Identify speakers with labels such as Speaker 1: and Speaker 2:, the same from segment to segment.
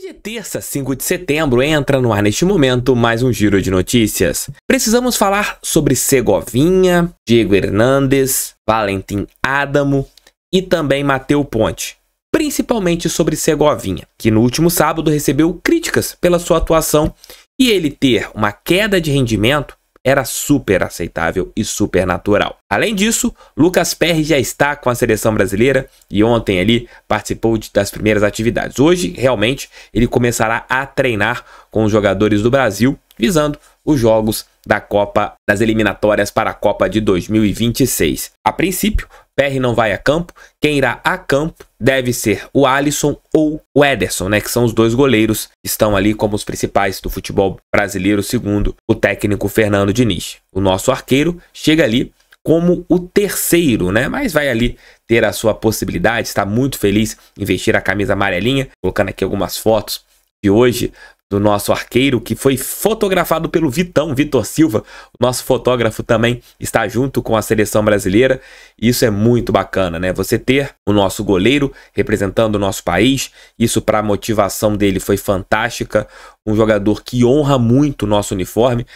Speaker 1: Hoje é terça, 5 de setembro, entra no ar neste momento mais um giro de notícias. Precisamos falar sobre Segovinha, Diego Hernandes, Valentim Adamo e também Mateu Ponte. Principalmente sobre Segovinha, que no último sábado recebeu críticas pela sua atuação e ele ter uma queda de rendimento era super aceitável e super natural. Além disso, Lucas Perry já está com a seleção brasileira e ontem ali participou de, das primeiras atividades. Hoje, realmente, ele começará a treinar com os jogadores do Brasil, visando os jogos da Copa das eliminatórias para a Copa de 2026. A princípio, PR não vai a campo. Quem irá a campo deve ser o Alisson ou o Ederson, né, que são os dois goleiros que estão ali como os principais do futebol brasileiro, segundo o técnico Fernando Diniz. O nosso arqueiro chega ali como o terceiro, né? Mas vai ali ter a sua possibilidade, está muito feliz em vestir a camisa amarelinha, colocando aqui algumas fotos de hoje do nosso arqueiro, que foi fotografado pelo Vitão, Vitor Silva. O nosso fotógrafo também está junto com a seleção brasileira. Isso é muito bacana, né? Você ter o nosso goleiro representando o nosso país, isso para a motivação dele foi fantástica. Um jogador que honra muito o nosso uniforme.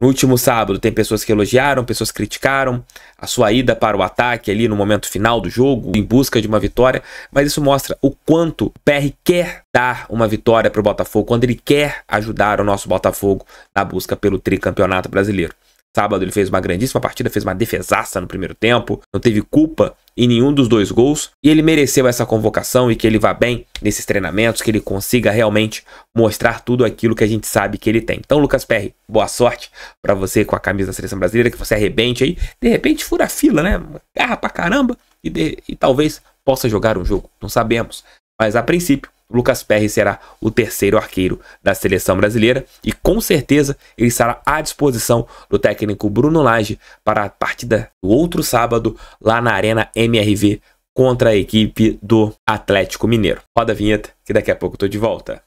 Speaker 1: No último sábado, tem pessoas que elogiaram, pessoas criticaram a sua ida para o ataque ali no momento final do jogo, em busca de uma vitória, mas isso mostra o quanto o PR quer dar uma vitória para o Botafogo, quando ele quer ajudar o nosso Botafogo na busca pelo tricampeonato brasileiro. Sábado ele fez uma grandíssima partida, fez uma defesaça no primeiro tempo, não teve culpa em nenhum dos dois gols e ele mereceu essa convocação e que ele vá bem nesses treinamentos, que ele consiga realmente mostrar tudo aquilo que a gente sabe que ele tem. Então, Lucas Perry, boa sorte para você com a camisa da seleção brasileira, que você arrebente aí, de repente fura a fila, né? Garra pra caramba e, de, e talvez possa jogar um jogo, não sabemos. Mas a princípio, Lucas Perry será o terceiro arqueiro da seleção brasileira e com certeza ele estará à disposição do técnico Bruno Lage para a partida do outro sábado lá na Arena MRV contra a equipe do Atlético Mineiro. Roda a vinheta que daqui a pouco estou de volta.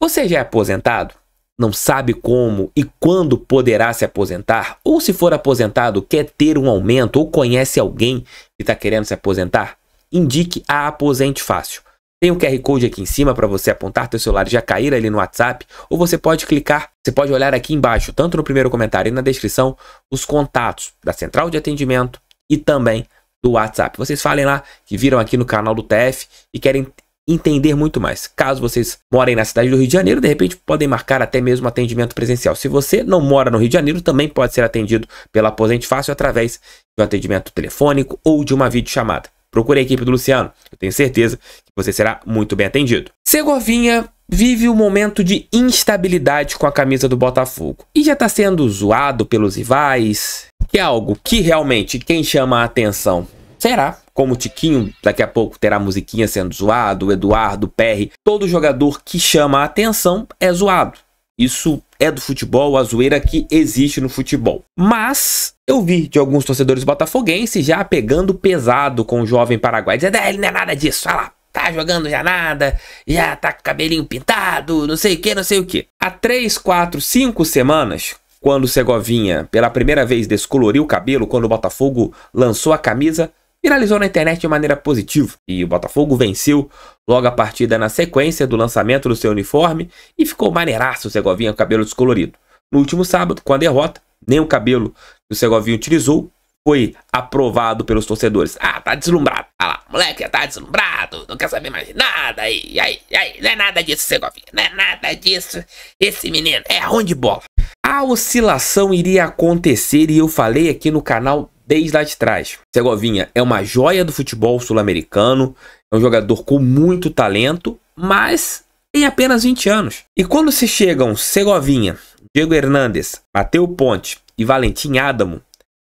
Speaker 1: Você já é aposentado? não sabe como e quando poderá se aposentar, ou se for aposentado, quer ter um aumento ou conhece alguém que está querendo se aposentar, indique a Aposente Fácil. Tem o um QR Code aqui em cima para você apontar teu celular e já cair ali no WhatsApp, ou você pode clicar, você pode olhar aqui embaixo, tanto no primeiro comentário e na descrição, os contatos da central de atendimento e também do WhatsApp. Vocês falem lá que viram aqui no canal do TF e querem entender muito mais. Caso vocês morem na cidade do Rio de Janeiro, de repente podem marcar até mesmo atendimento presencial. Se você não mora no Rio de Janeiro, também pode ser atendido pela Aposente Fácil através de um atendimento telefônico ou de uma videochamada. Procure a equipe do Luciano, eu tenho certeza que você será muito bem atendido. Segovinha vive um momento de instabilidade com a camisa do Botafogo e já está sendo zoado pelos rivais, que é algo que realmente quem chama a atenção será como o Tiquinho, daqui a pouco terá musiquinha sendo zoado, o Eduardo, o Perry, todo jogador que chama a atenção é zoado. Isso é do futebol, a zoeira que existe no futebol. Mas eu vi de alguns torcedores botafoguenses já pegando pesado com o jovem paraguai, dizendo, ah, ele não é nada disso, olha lá, tá jogando já nada, já tá com o cabelinho pintado, não sei o que, não sei o que. Há três, quatro, cinco semanas, quando o Segovinha pela primeira vez descoloriu o cabelo, quando o Botafogo lançou a camisa, viralizou na internet de maneira positiva e o Botafogo venceu logo a partida na sequência do lançamento do seu uniforme e ficou maneiraço o Segovinha com cabelo descolorido. No último sábado, com a derrota, nem o cabelo que o Segovinha utilizou foi aprovado pelos torcedores. Ah, tá deslumbrado. Ah lá, moleque, tá deslumbrado, não quer saber mais nada. E aí, aí, não é nada disso, Segovinha, não é nada disso. Esse menino é ruim de bola. A oscilação iria acontecer e eu falei aqui no canal desde lá de trás. Segovinha é uma joia do futebol sul-americano, é um jogador com muito talento, mas tem apenas 20 anos. E quando se chegam Segovinha, Diego Hernandes, Mateu Ponte e Valentim Adamo,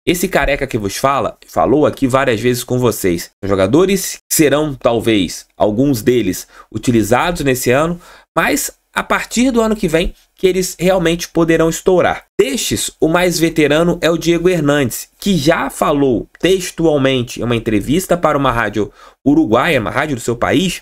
Speaker 1: esse careca que vos fala, falou aqui várias vezes com vocês. Jogadores serão, talvez, alguns deles utilizados nesse ano, mas a partir do ano que vem que eles realmente poderão estourar. Destes, o mais veterano é o Diego Hernandes, que já falou textualmente em uma entrevista para uma rádio uruguaia, uma rádio do seu país,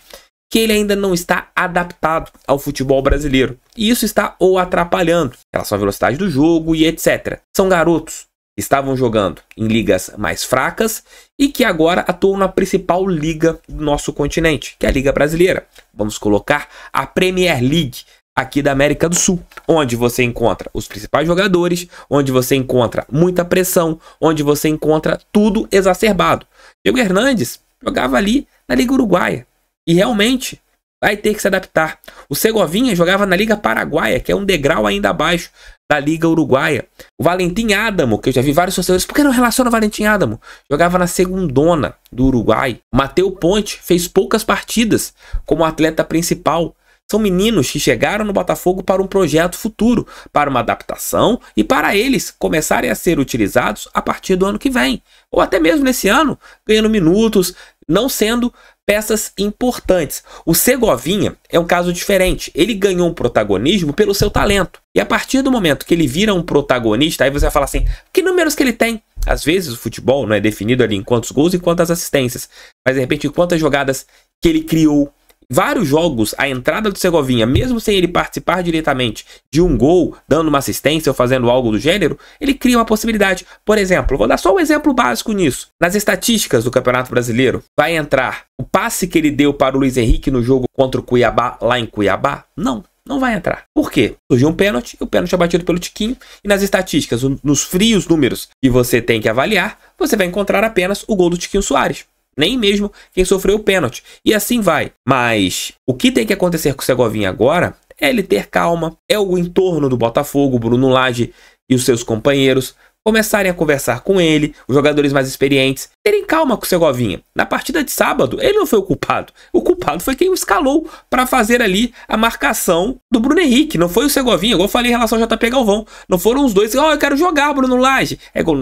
Speaker 1: que ele ainda não está adaptado ao futebol brasileiro. E isso está ou atrapalhando em relação à velocidade do jogo e etc. São garotos estavam jogando em ligas mais fracas e que agora atuam na principal liga do nosso continente, que é a Liga Brasileira. Vamos colocar a Premier League aqui da América do Sul, onde você encontra os principais jogadores, onde você encontra muita pressão, onde você encontra tudo exacerbado. Diego Hernandes jogava ali na Liga Uruguaia e realmente vai ter que se adaptar. O Segovinha jogava na Liga Paraguaia, que é um degrau ainda abaixo da Liga Uruguaia. O Valentim Adamo, que eu já vi vários torcedores, por que não relaciona o Valentim Adamo? Jogava na segundona do Uruguai. Mateu Ponte fez poucas partidas como atleta principal. São meninos que chegaram no Botafogo para um projeto futuro, para uma adaptação e para eles começarem a ser utilizados a partir do ano que vem, ou até mesmo nesse ano, ganhando minutos, não sendo peças importantes. O Segovinha é um caso diferente. Ele ganhou um protagonismo pelo seu talento. E a partir do momento que ele vira um protagonista, aí você vai falar assim: que números que ele tem? Às vezes o futebol não né, é definido ali em quantos gols e quantas assistências, mas de repente em quantas jogadas que ele criou, vários jogos, a entrada do Segovinha, mesmo sem ele participar diretamente de um gol, dando uma assistência ou fazendo algo do gênero, ele cria uma possibilidade. Por exemplo, vou dar só um exemplo básico nisso. Nas estatísticas do Campeonato Brasileiro, vai entrar o passe que ele deu para o Luiz Henrique no jogo contra o Cuiabá, lá em Cuiabá? Não. Não vai entrar. Por quê? Surgiu um pênalti, o pênalti é batido pelo Tiquinho, e nas estatísticas, nos frios números que você tem que avaliar, você vai encontrar apenas o gol do Tiquinho Soares nem mesmo quem sofreu o pênalti. E assim vai. Mas o que tem que acontecer com o Segovinha agora é ele ter calma, é o entorno do Botafogo, Bruno Lage e os seus companheiros começarem a conversar com ele, os jogadores mais experientes, terem calma com o Segovinha. Na partida de sábado, ele não foi o culpado. O culpado foi quem o escalou para fazer ali a marcação do Bruno Henrique. Não foi o Segovinha, igual eu falei em relação ao JP Galvão. Não foram os dois, ó, oh, eu quero jogar, Bruno Lage. É igual,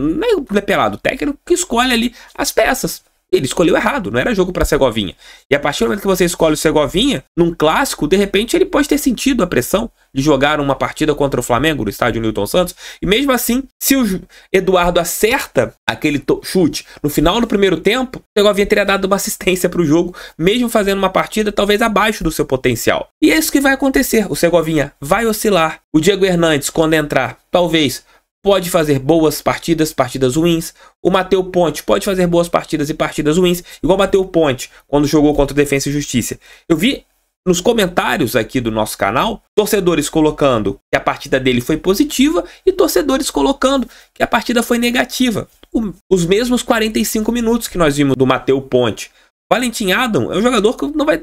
Speaker 1: é, é pelado, o técnico que escolhe ali as peças ele escolheu errado, não era jogo para Segovinha. E a partir do momento que você escolhe o Segovinha, num clássico, de repente ele pode ter sentido a pressão de jogar uma partida contra o Flamengo no estádio Newton Santos. E mesmo assim, se o Eduardo acerta aquele chute no final do primeiro tempo, o Segovinha teria dado uma assistência para o jogo, mesmo fazendo uma partida talvez abaixo do seu potencial. E é isso que vai acontecer. O Segovinha vai oscilar. O Diego Hernandes, quando entrar, talvez pode fazer boas partidas, partidas ruins. O Mateu Ponte pode fazer boas partidas e partidas ruins, igual o Mateu Ponte quando jogou contra Defesa e Justiça. Eu vi nos comentários aqui do nosso canal, torcedores colocando que a partida dele foi positiva e torcedores colocando que a partida foi negativa. O, os mesmos 45 minutos que nós vimos do Mateu Ponte. Valentim Adam é um jogador que não vai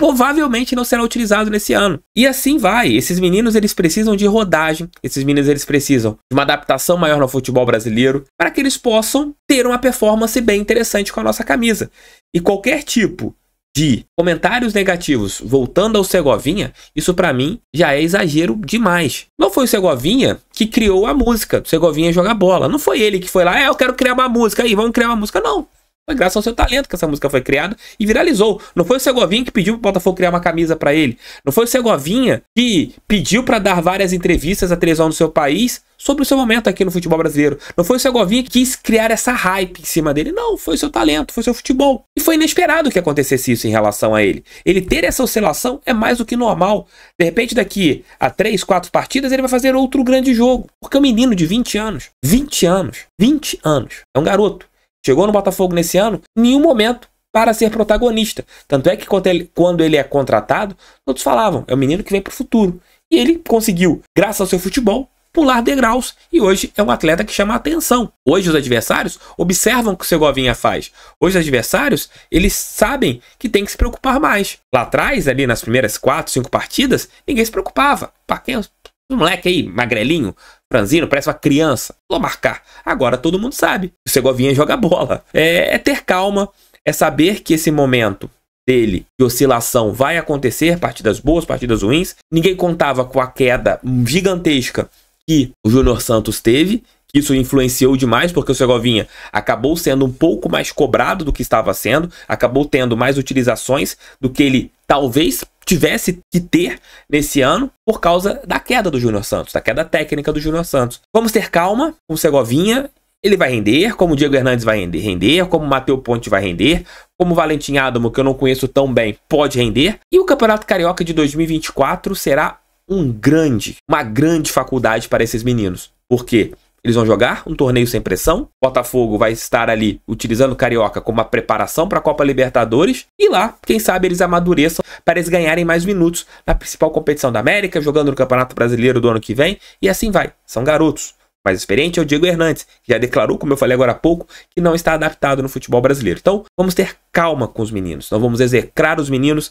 Speaker 1: provavelmente não será utilizado nesse ano. E assim vai. Esses meninos eles precisam de rodagem, esses meninos eles precisam de uma adaptação maior no futebol brasileiro para que eles possam ter uma performance bem interessante com a nossa camisa. E qualquer tipo de comentários negativos voltando ao Segovinha, isso para mim já é exagero demais. Não foi o Segovinha que criou a música, o Segovinha joga bola. Não foi ele que foi lá, é, eu quero criar uma música aí, vamos criar uma música. Não. Foi graças ao seu talento que essa música foi criada e viralizou. Não foi o Segovinha que pediu pro Botafogo criar uma camisa para ele. Não foi o Segovinha que pediu para dar várias entrevistas à televisão do seu país sobre o seu momento aqui no futebol brasileiro. Não foi o Segovinha que quis criar essa hype em cima dele. Não, foi o seu talento, foi o seu futebol. E foi inesperado que acontecesse isso em relação a ele. Ele ter essa oscilação é mais do que normal. De repente, daqui a 3, 4 partidas, ele vai fazer outro grande jogo. Porque é um menino de 20 anos. 20 anos. 20 anos. É um garoto chegou no Botafogo nesse ano, em nenhum momento para ser protagonista. Tanto é que quando ele, quando ele é contratado, todos falavam, é o menino que vem para o futuro. E ele conseguiu, graças ao seu futebol, pular degraus e hoje é um atleta que chama a atenção. Hoje os adversários observam o que o seu Govinha faz. Hoje os adversários, eles sabem que tem que se preocupar mais. Lá atrás, ali nas primeiras 4, 5 partidas, ninguém se preocupava. Pá, quem é o moleque aí, magrelinho, franzino, parece uma criança. Vou marcar. Agora todo mundo sabe. O Segovinha é joga bola. É, é ter calma, é saber que esse momento dele de oscilação vai acontecer, partidas boas, partidas ruins. Ninguém contava com a queda gigantesca que o Júnior Santos teve que isso influenciou demais, porque o Segovinha acabou sendo um pouco mais cobrado do que estava sendo, acabou tendo mais utilizações do que ele talvez tivesse que ter nesse ano por causa da queda do Júnior Santos, da queda técnica do Júnior Santos. Vamos ter calma com o Segovinha. Ele vai render, como o Diego Hernandes vai render, como o Matheus Ponte vai render, como o Valentim Adamo, que eu não conheço tão bem, pode render. E o Campeonato Carioca de 2024 será um grande, uma grande faculdade para esses meninos. Porque eles vão jogar um torneio sem pressão. Botafogo vai estar ali utilizando o Carioca como uma preparação para a Copa Libertadores. E lá, quem sabe, eles amadureçam para eles ganharem mais minutos na principal competição da América, jogando no Campeonato Brasileiro do ano que vem. E assim vai. São garotos. Mais experiente é o Diego Hernandes, que já declarou, como eu falei agora há pouco, que não está adaptado no futebol brasileiro. Então, vamos ter calma com os meninos. Não vamos execrar os meninos.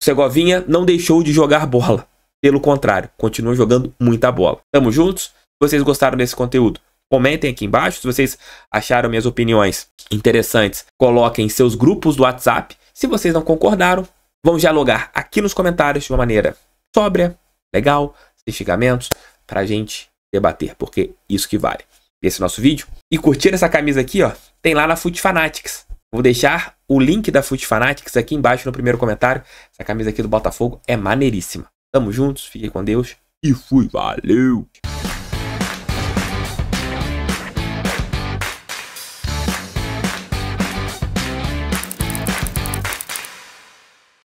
Speaker 1: O Segovinha não deixou de jogar bola. Pelo contrário, continua jogando muita bola. Tamo juntos vocês gostaram desse conteúdo. Comentem aqui embaixo se vocês acharam minhas opiniões interessantes. Coloquem em seus grupos do WhatsApp. Se vocês não concordaram, vamos dialogar aqui nos comentários de uma maneira sóbria, legal, sem xingamentos, pra gente debater, porque isso que vale Esse é nosso vídeo. E curtir essa camisa aqui, ó, tem lá na Foot Fanatics. Vou deixar o link da Foot Fanatics aqui embaixo no primeiro comentário. Essa camisa aqui do Botafogo é maneiríssima. Tamo juntos, fiquem com Deus e fui, valeu!